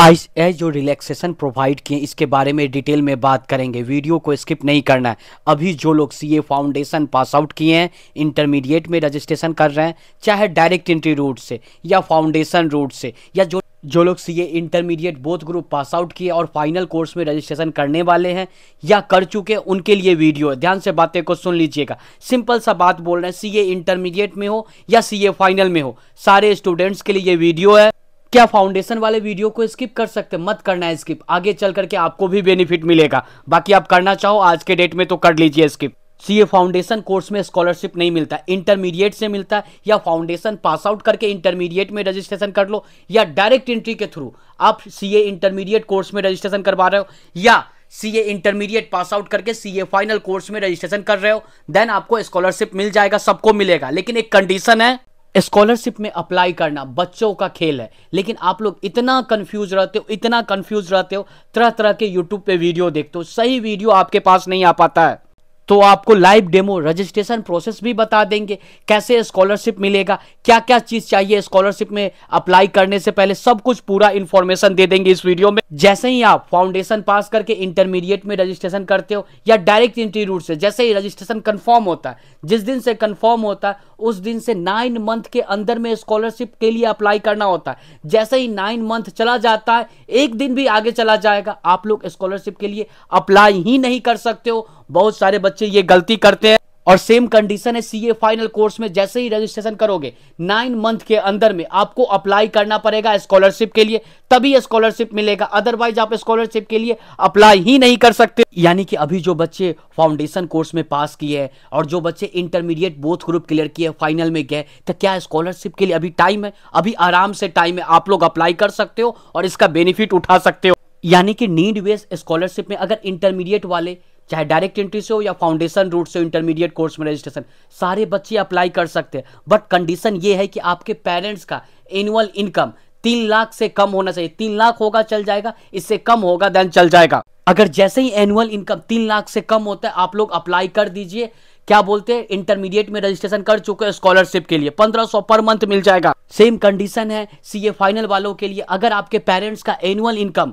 ice एज जो relaxation provide किए इसके बारे में डिटेल में बात करेंगे वीडियो को स्किप नहीं करना है अभी जो लोग सी ए फाउंडेशन पास आउट किए हैं इंटरमीडिएट में रजिस्ट्रेशन कर रहे हैं चाहे डायरेक्ट इंट्री रूट से या फाउंडेशन रूट से या जो जो लोग C A intermediate both group pass out किए और फाइनल कोर्स में रजिस्ट्रेशन करने वाले हैं या कर चुके उनके लिए वीडियो है ध्यान से बातें को सुन लीजिएगा सिंपल सा बात बोल रहे हैं सी ए इंटरमीडिएट में हो या सी ए फाइनल में हो सारे स्टूडेंट्स के लिए ये वीडियो है क्या फाउंडेशन वाले वीडियो को स्किप कर सकते मत करना है स्किप आगे चल करके आपको भी बेनिफिट मिलेगा बाकी आप करना चाहो आज के डेट में तो कर लीजिए स्किप सीए फाउंडेशन कोर्स में स्कॉलरशिप नहीं मिलता इंटरमीडिएट से मिलता है या फाउंडेशन पास आउट करके इंटरमीडिएट में रजिस्ट्रेशन कर लो या डायरेक्ट एंट्री के थ्रू आप सीए इंटरमीडिएट कोर्स में रजिस्ट्रेशन करवा रहे हो या सीए इंटरमीडिएट पास आउट करके सीए फाइनल कोर्स में रजिस्ट्रेशन कर रहे हो देन आपको स्कॉलरशिप मिल जाएगा सबको मिलेगा लेकिन एक कंडीशन है स्कॉलरशिप में अप्लाई करना बच्चों का खेल है लेकिन आप लोग इतना कंफ्यूज रहते हो इतना कंफ्यूज रहते हो तरह तरह के यूट्यूब पे वीडियो देखते हो सही वीडियो आपके पास नहीं आ पाता है तो आपको लाइव डेमो रजिस्ट्रेशन प्रोसेस भी बता देंगे कैसे स्कॉलरशिप मिलेगा क्या क्या चीज़ चाहिए स्कॉलरशिप में अप्लाई करने से पहले सब कुछ पूरा इन्फॉर्मेशन दे देंगे इस वीडियो में जैसे ही आप फाउंडेशन पास करके इंटरमीडिएट में रजिस्ट्रेशन करते हो या डायरेक्ट एंट्री रूट से जैसे ही रजिस्ट्रेशन कंफर्म होता है जिस दिन से कंफर्म होता है उस दिन से नाइन मंथ के अंदर में स्कॉलरशिप के लिए अप्लाई करना होता है जैसे ही नाइन मंथ चला जाता है एक दिन भी आगे चला जाएगा आप लोग स्कॉलरशिप के लिए अप्लाई ही नहीं कर सकते हो बहुत सारे बच्चे ये गलती करते हैं और सेम कंडीशन है सीए फाइनल कोर्स में जैसे ही रजिस्ट्रेशन करोगे नाइन मंथ के अंदर में आपको अप्लाई करना पड़ेगा स्कॉलरशिप के लिए तभी स्कॉलरशिप मिलेगा अदरवाइज आप स्कॉलरशिप के लिए अप्लाई ही नहीं कर सकते यानी कि अभी जो बच्चे फाउंडेशन कोर्स में पास किए हैं और जो बच्चे इंटरमीडिएट बोथ ग्रुप क्लियर किए फाइनल में गए तो क्या स्कॉलरशिप के लिए अभी टाइम है अभी आराम से टाइम है आप लोग अप्लाई कर सकते हो और इसका बेनिफिट उठा सकते हो यानी कि नीड बेस्ड स्कॉलरशिप में अगर इंटरमीडिएट वाले चाहे डायरेक्ट एंट्री से हो या फाउंडेशन रूट से इंटरमीडिएट कोर्स में रजिस्ट्रेशन सारे बच्चे अप्लाई कर सकते हैं बट कंडीशन ये है कि आपके पेरेंट्स का एनुअल इनकम तीन लाख से कम होना चाहिए तीन लाख होगा चल जाएगा इससे कम होगा देन चल जाएगा अगर जैसे ही एनुअल इनकम तीन लाख से कम होता है आप लोग अप्लाई कर दीजिए क्या बोलते हैं इंटरमीडिएट में रजिस्ट्रेशन कर चुके हैं स्कॉलरशिप के लिए पंद्रह सौ पर मंथ मिल जाएगा सेम कंडीशन है सीए फाइनल वालों के लिए अगर आपके पेरेंट्स का एनुअल इनकम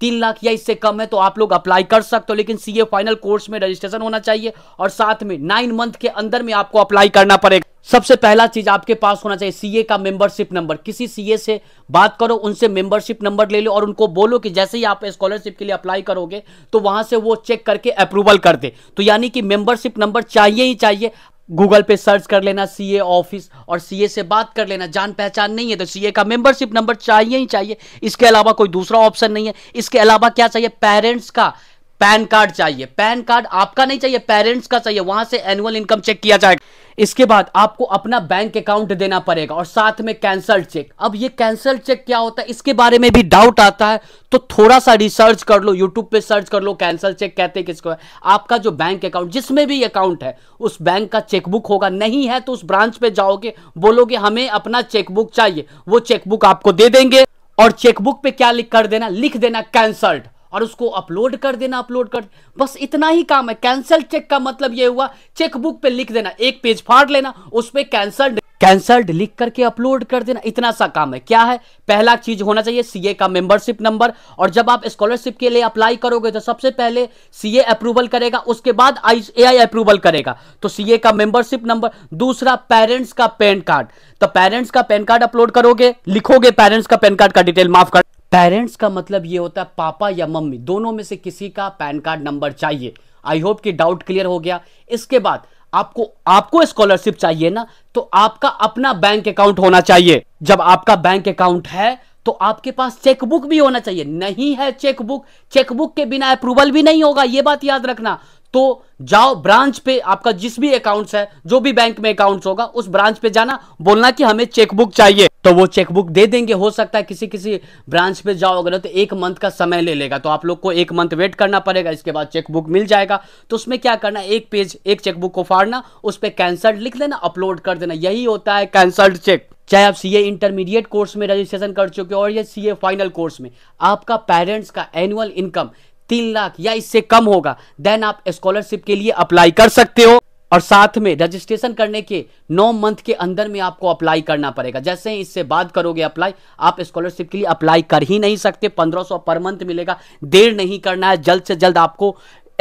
तीन लाख या इससे कम है तो आप लोग अप्लाई कर सकते हो लेकिन सीए फाइनल कोर्स में रजिस्ट्रेशन होना चाहिए और साथ में नाइन मंथ के अंदर में आपको अप्लाई करना पड़ेगा सबसे पहला चीज आपके पास होना चाहिए सीए का मेंबरशिप नंबर किसी सीए से बात करो उनसे मेंबरशिप नंबर ले लो और उनको बोलो कि जैसे ही आप स्कॉलरशिप के लिए अप्लाई करोगे तो वहां से वो चेक करके अप्रूवल कर दे तो यानी कि मेंबरशिप नंबर चाहिए ही चाहिए गूगल पे सर्च कर लेना सी ऑफिस और सी से बात कर लेना जान पहचान नहीं है तो सी का मेंबरशिप नंबर चाहिए ही चाहिए इसके अलावा कोई दूसरा ऑप्शन नहीं है इसके अलावा क्या चाहिए पेरेंट्स का पैन कार्ड चाहिए पैन कार्ड आपका नहीं चाहिए पेरेंट्स का चाहिए वहां से एनुअल इनकम चेक किया जाएगा इसके बाद आपको अपना बैंक अकाउंट देना पड़ेगा और साथ में कैंसल चेक अब ये कैंसल चेक क्या होता है इसके बारे में भी डाउट आता है तो थोड़ा सा रिसर्च कर लो यूट्यूब पे सर्च कर लो कैंसल चेक कहते हैं किसको है आपका जो बैंक अकाउंट जिसमें भी अकाउंट है उस बैंक का चेकबुक होगा नहीं है तो उस ब्रांच पे जाओगे बोलोगे हमें अपना चेकबुक चाहिए वो चेकबुक आपको दे देंगे और चेकबुक पे क्या लिख कर देना लिख देना कैंसल्ड और उसको अपलोड कर देना अपलोड कर बस इतना ही काम है कैंसल चेक का मतलब यह हुआ चेकबुक पे लिख देना एक पेज फाड़ लेना उस पर कैंसल्ड कैंसल्ड लिख करके अपलोड कर देना इतना सा काम है क्या है पहला चीज होना चाहिए सीए का मेंबरशिप नंबर और जब आप स्कॉलरशिप के लिए अप्लाई करोगे तो सबसे पहले सीए अप्रूवल करेगा उसके बाद आई एआई अप्रूवल करेगा तो सीए का मेंबरशिप नंबर दूसरा पेरेंट्स का पैन कार्ड तो पेरेंट्स का पैन कार्ड अपलोड करोगे लिखोगे पेरेंट्स का पैन कार्ड का डिटेल माफ कर पेरेंट्स का मतलब ये होता है पापा या मम्मी दोनों में से किसी का पैन कार्ड नंबर चाहिए आई होप कि डाउट क्लियर हो गया इसके बाद आपको आपको स्कॉलरशिप चाहिए ना तो आपका अपना बैंक अकाउंट होना चाहिए जब आपका बैंक अकाउंट है तो आपके पास चेकबुक भी होना चाहिए नहीं है चेकबुक चेकबुक के बिना अप्रूवल भी नहीं होगा यह बात याद रखना तो जाओ ब्रांच पे आपका जिस भी अकाउंट्स है जो भी बैंक में अकाउंट्स होगा उस ब्रांच पे जाना बोलना कि हमें चेकबुक चाहिए तो वो चेकबुक दे देंगे हो सकता है किसी किसी ब्रांच पे जाओ अगर तो एक मंथ का समय ले लेगा तो आप लोग को एक मंथ वेट करना पड़ेगा इसके बाद चेकबुक मिल जाएगा तो उसमें क्या करना एक पेज एक चेकबुक को फाड़ना उस पर कैंसल्ड लिख देना अपलोड कर देना यही होता है कैंसल्ड चेक चाहे आप सीए इंटरमीडिएट कोर्स में रजिस्ट्रेशन कर चुके हो और या सीए फाइनल कोर्स में आपका पेरेंट्स का एनुअल इनकम तीन लाख या इससे कम होगा देन आप स्कॉलरशिप के लिए अप्लाई कर सकते हो और साथ में रजिस्ट्रेशन करने के नौ मंथ के अंदर में आपको अप्लाई करना पड़ेगा जैसे ही इससे बात करोगे अप्लाई आप स्कॉलरशिप के लिए अप्लाई कर ही नहीं सकते पंद्रह सौ पर मंथ मिलेगा देर नहीं करना है जल्द से जल्द आपको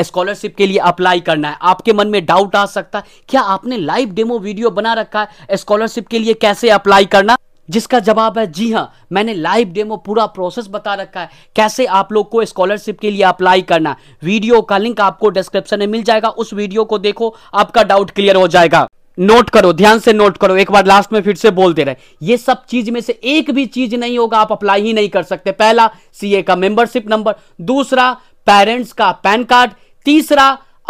स्कॉलरशिप के लिए अप्लाई करना है आपके मन में डाउट आ सकता है क्या आपने लाइव डेमो वीडियो बना रखा है स्कॉलरशिप के लिए कैसे अप्लाई करना जिसका जवाब है जी हाँ मैंने लाइव डेमो पूरा प्रोसेस बता रखा है कैसे आप लोग को स्कॉलरशिप के लिए अप्लाई करना वीडियो का लिंक आपको डिस्क्रिप्शन में मिल जाएगा उस वीडियो को देखो आपका डाउट क्लियर हो जाएगा नोट करो ध्यान से नोट करो एक बार लास्ट में फिर से बोल दे रहे ये सब चीज में से एक भी चीज नहीं होगा आप अप्लाई ही नहीं कर सकते पहला सीए का मेंबरशिप नंबर दूसरा पेरेंट्स का पैन कार्ड तीसरा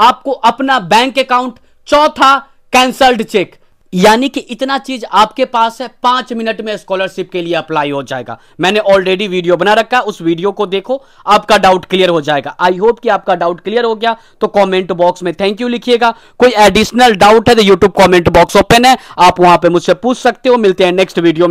आपको अपना बैंक अकाउंट चौथा कैंसल्ड चेक यानी कि इतना चीज आपके पास है पांच मिनट में स्कॉलरशिप के लिए अप्लाई हो जाएगा मैंने ऑलरेडी वीडियो बना रखा है उस वीडियो को देखो आपका डाउट क्लियर हो जाएगा आई होप कि आपका डाउट क्लियर हो गया तो कमेंट बॉक्स में थैंक यू लिखिएगा कोई एडिशनल डाउट है तो यूट्यूब कमेंट बॉक्स ओपन है आप वहां पर मुझसे पूछ सकते हो मिलते हैं नेक्स्ट वीडियो में